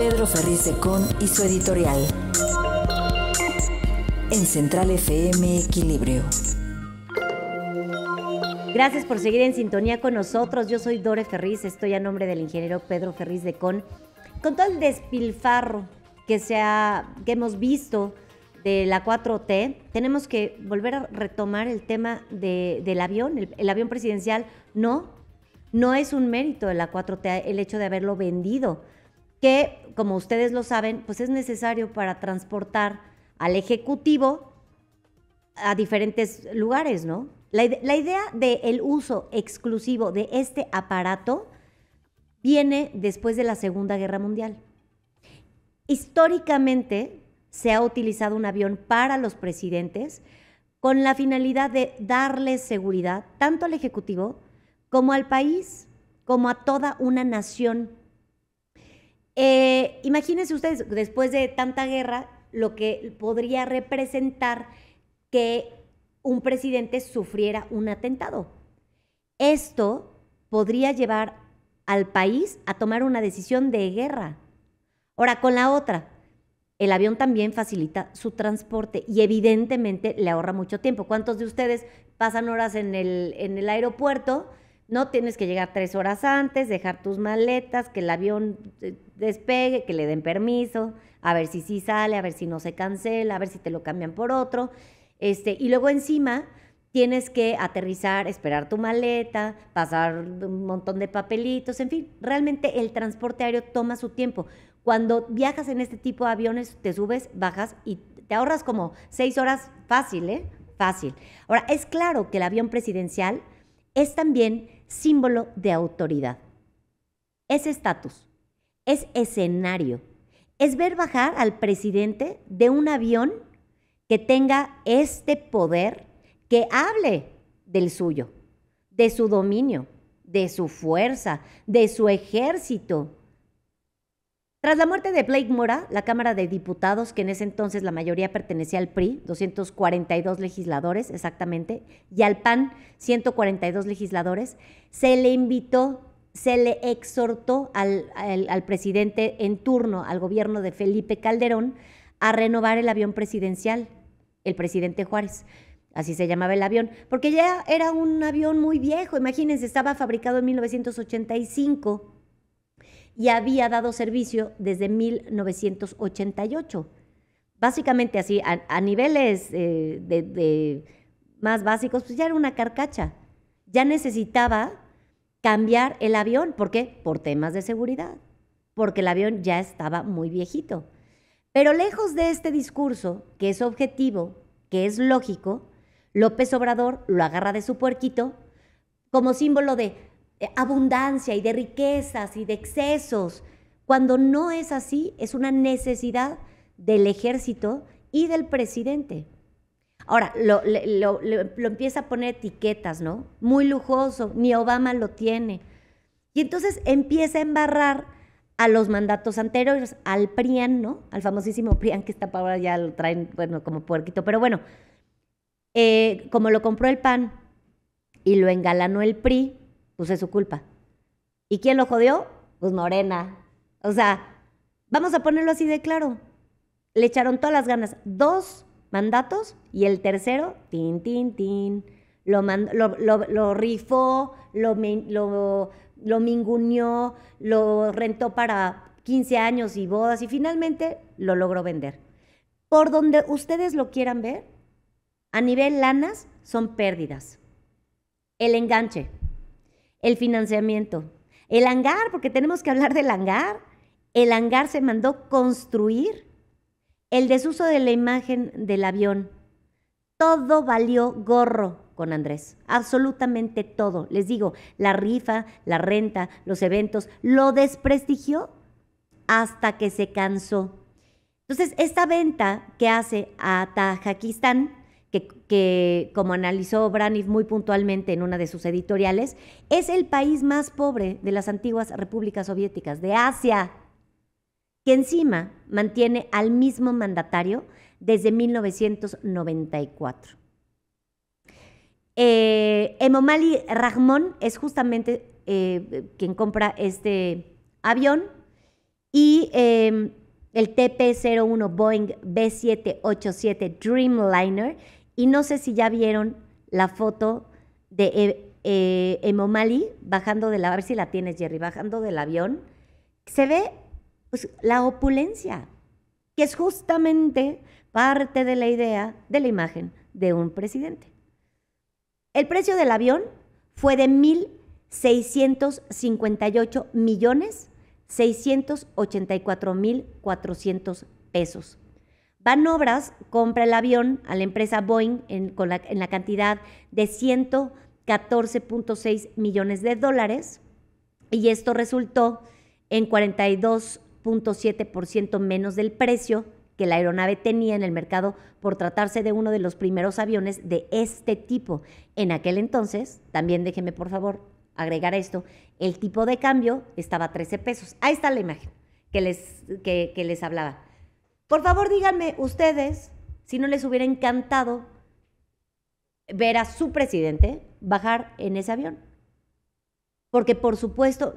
Pedro Ferriz de Con y su editorial. En Central FM Equilibrio. Gracias por seguir en sintonía con nosotros. Yo soy Dore Ferriz, estoy a nombre del ingeniero Pedro Ferriz de Con. Con todo el despilfarro que, se que hemos visto de la 4T, tenemos que volver a retomar el tema del avión, el, el avión presidencial. No, no es un mérito de la 4T el hecho de haberlo vendido que, como ustedes lo saben, pues es necesario para transportar al Ejecutivo a diferentes lugares, ¿no? La, idea del uso exclusivo de este aparato viene después de la Segunda Guerra Mundial. Históricamente se ha utilizado un avión para los presidentes con la finalidad de darle seguridad tanto al Ejecutivo como al país, como a toda una nación eh, imagínense ustedes, después de tanta guerra, lo que podría representar que un presidente sufriera un atentado. Esto podría llevar al país a tomar una decisión de guerra. Ahora, con la otra, el avión también facilita su transporte y evidentemente le ahorra mucho tiempo. ¿Cuántos de ustedes pasan horas en el, en el aeropuerto? No tienes que llegar tres horas antes, dejar tus maletas, que el avión eh, despegue, que le den permiso, a ver si sí sale, a ver si no se cancela, a ver si te lo cambian por otro. Este, y luego encima tienes que aterrizar, esperar tu maleta, pasar un montón de papelitos, en fin, realmente el transporte aéreo toma su tiempo. Cuando viajas en este tipo de aviones, te subes, bajas y te ahorras como seis horas fácil, ¿eh? Fácil. Ahora, es claro que el avión presidencial es también símbolo de autoridad. Es estatus, es escenario, es ver bajar al presidente de un avión que tenga este poder, que hable del suyo, de su dominio, de su fuerza, de su ejército, tras la muerte de Blake Mora, la Cámara de Diputados, que en ese entonces la mayoría pertenecía al PRI, 242 legisladores exactamente, y al PAN, 142 legisladores, se le invitó, se le exhortó al, presidente en turno, al gobierno de Felipe Calderón, a renovar el avión presidencial, el presidente Juárez. Así se llamaba el avión, porque ya era un avión muy viejo, imagínense, estaba fabricado en 1985 y había dado servicio desde 1988. Básicamente así, a, niveles eh, de, más básicos, pues ya era una carcacha. Ya necesitaba cambiar el avión. ¿Por qué? Por temas de seguridad. Porque el avión ya estaba muy viejito. Pero lejos de este discurso, que es objetivo, que es lógico, López Obrador lo agarra de su puerquito como símbolo de, eh, abundancia y de riquezas y de excesos. Cuando no es así, es una necesidad del ejército y del presidente. Ahora, lo, lo, empieza a poner etiquetas, ¿no? Muy lujoso, ni Obama lo tiene. Y entonces empieza a embarrar a los mandatos anteriores, al PRIAN, ¿no? Al famosísimo PRIAN, que para ahora ya lo traen, bueno, como puerquito. Pero bueno, eh, como lo compró el PAN y lo engalanó el PRI, pues es su culpa. ¿Y quién lo jodió? Pues Morena. O sea, vamos a ponerlo así de claro. Le echaron todas las ganas. Dos mandatos y el tercero, tin, tin, tin. Lo, lo, lo, rifó, lo, lo lo rentó para 15 años y bodas y finalmente lo logró vender. Por donde ustedes lo quieran ver, a nivel lanas son pérdidas. El enganche, el financiamiento. El hangar, porque tenemos que hablar del hangar. El hangar se mandó construir. El desuso de la imagen del avión. Todo valió gorro con Andrés. Absolutamente todo. Les digo, la rifa, la renta, los eventos, lo desprestigió hasta que se cansó. Entonces, esta venta que hace a Tajikistán que, como analizó Braniff muy puntualmente en una de sus editoriales, es el país más pobre de las antiguas repúblicas soviéticas, de Asia, que encima mantiene al mismo mandatario desde 1994. Eh, Emomali Rahmon es justamente eh, quien compra este avión y eh, el TP-01 Boeing B787 Dreamliner y no sé si ya vieron la foto de eh, eh bajando de la, a ver si la tienes Jerry, bajando del avión. Se ve pues, la opulencia, que es justamente parte de la idea de la imagen de un presidente. El precio del avión fue de 1.658 millones 684 mil pesos. Obras compra el avión a la empresa Boeing en, la, cantidad de 114.6 millones de dólares y esto resultó en 42.7% menos del precio que la aeronave tenía en el mercado por tratarse de uno de los primeros aviones de este tipo. En aquel entonces, también déjeme por favor agregar esto, el tipo de cambio estaba a 13 pesos. Ahí está la imagen que les, que les hablaba. Por favor, díganme ustedes si no les hubiera encantado ver a su presidente bajar en ese avión. Porque por supuesto,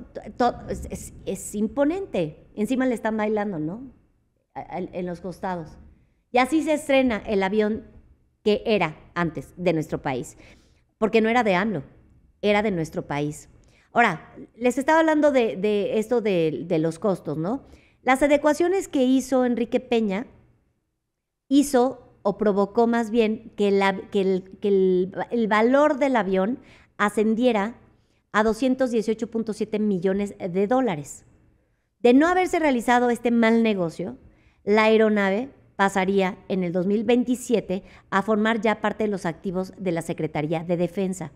es, es, imponente. Encima le están bailando, ¿no? en los costados. Y así se estrena el avión que era antes de nuestro país. Porque no era de AMLO, era de nuestro país. Ahora, les estaba hablando de, esto de los costos, ¿no? Las adecuaciones que hizo Enrique Peña hizo o provocó más bien que, el, valor del avión ascendiera a 218.7 millones de dólares. De no haberse realizado este mal negocio, la aeronave pasaría en el 2027 a formar ya parte de los activos de la Secretaría de Defensa,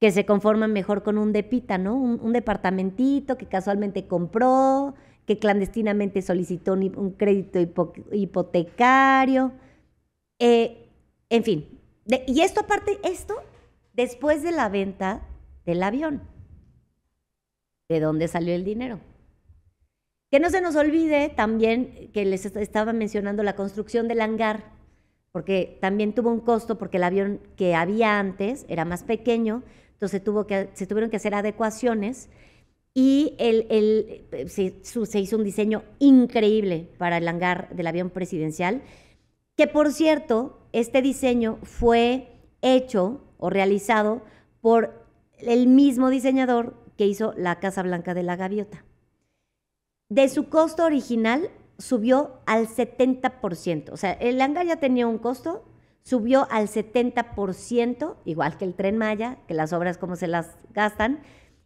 que se conforman mejor con un depita, ¿no? un departamentito que casualmente compró, que clandestinamente solicitó un, crédito hipotecario. Eh, en fin, y esto aparte, esto después de la venta del avión. ¿De dónde salió el dinero? Que no se nos olvide también que les estaba mencionando la construcción del hangar, porque también tuvo un costo porque el avión que había antes era más pequeño, entonces tuvo que, se tuvieron que hacer adecuaciones y eh, se, se, hizo un diseño increíble para el hangar del avión presidencial, que por cierto, este diseño fue hecho o realizado por el mismo diseñador que hizo la Casa Blanca de la Gaviota. De su costo original subió al 70%, o sea, el hangar ya tenía un costo, subió al 70%, igual que el tren Maya, que las obras como se las gastan,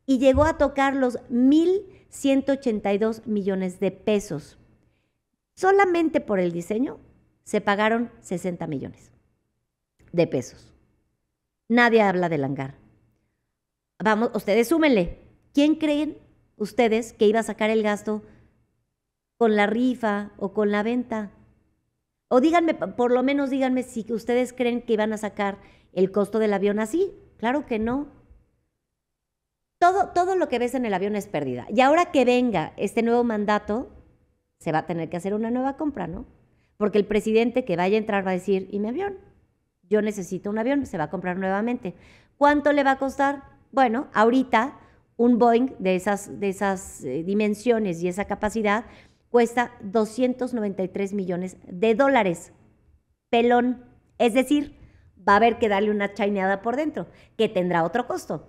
y llegó a tocar los 1.182 millones de pesos. Solamente por el diseño se pagaron 60 millones de pesos. Nadie habla del hangar. Vamos, ustedes súmenle. ¿Quién creen ustedes que iba a sacar el gasto con la rifa o con la venta? O díganme, por lo menos díganme si ustedes creen que iban a sacar el costo del avión así. Claro que no. Todo, lo que ves en el avión es pérdida. Y ahora que venga este nuevo mandato, se va a tener que hacer una nueva compra, ¿no? Porque el presidente que vaya a entrar va a decir, ¿y mi avión? Yo necesito un avión, se va a comprar nuevamente. ¿Cuánto le va a costar? Bueno, ahorita un Boeing de esas, de esas eh, dimensiones y esa capacidad cuesta 293 millones de dólares. Pelón. Es decir, va a haber que darle una chaineada por dentro, que tendrá otro costo.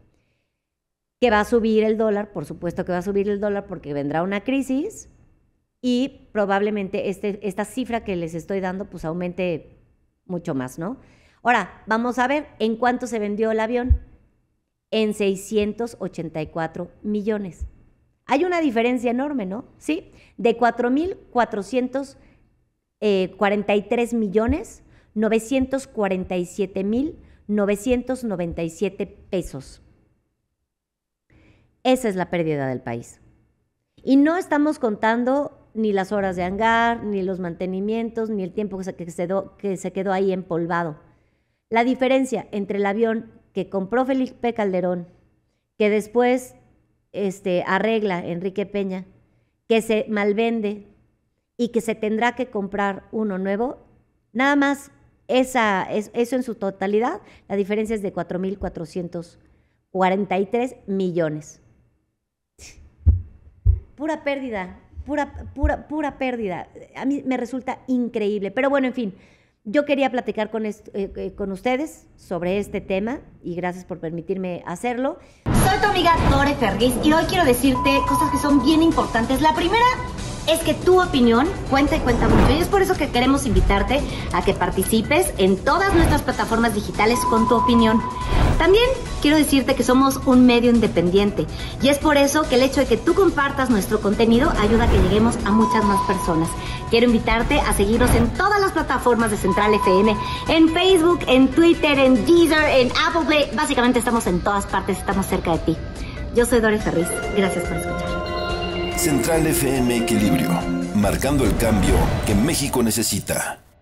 que va a subir el dólar, por supuesto que va a subir el dólar porque vendrá una crisis y probablemente este, esta cifra que les estoy dando pues aumente mucho más, ¿no? Ahora, vamos a ver en cuánto se vendió el avión. En 684 millones. Hay una diferencia enorme, ¿no? Sí, de 4.443 millones, 947 mil pesos. Esa es la pérdida del país. Y no estamos contando ni las horas de hangar, ni los mantenimientos, ni el tiempo que se, quedó, ahí empolvado. La diferencia entre el avión que compró Felipe Calderón, que después este, arregla Enrique Peña, que se malvende y que se tendrá que comprar uno nuevo, nada más eso en su totalidad, la diferencia es de 4.443 millones pura pérdida, pura, pura, pura pérdida. A mí me resulta increíble. Pero bueno, en fin, yo quería platicar con, eh, eh, con ustedes sobre este tema y gracias por permitirme hacerlo. Soy tu amiga Tore Fergis y hoy quiero decirte cosas que son bien importantes. La primera es que tu opinión cuenta y cuenta mucho. Y es por eso que queremos invitarte a que participes en todas nuestras plataformas digitales con tu opinión. También quiero decirte que somos un medio independiente y es por eso que el hecho de que tú compartas nuestro contenido ayuda a que lleguemos a muchas más personas. Quiero invitarte a seguirnos en todas las plataformas de Central FM, en Facebook, en Twitter, en Deezer, en Apple Play. Básicamente estamos en todas partes, estamos cerca de ti. Yo soy Dore Ferris. gracias por escuchar. Central FM Equilibrio, marcando el cambio que México necesita.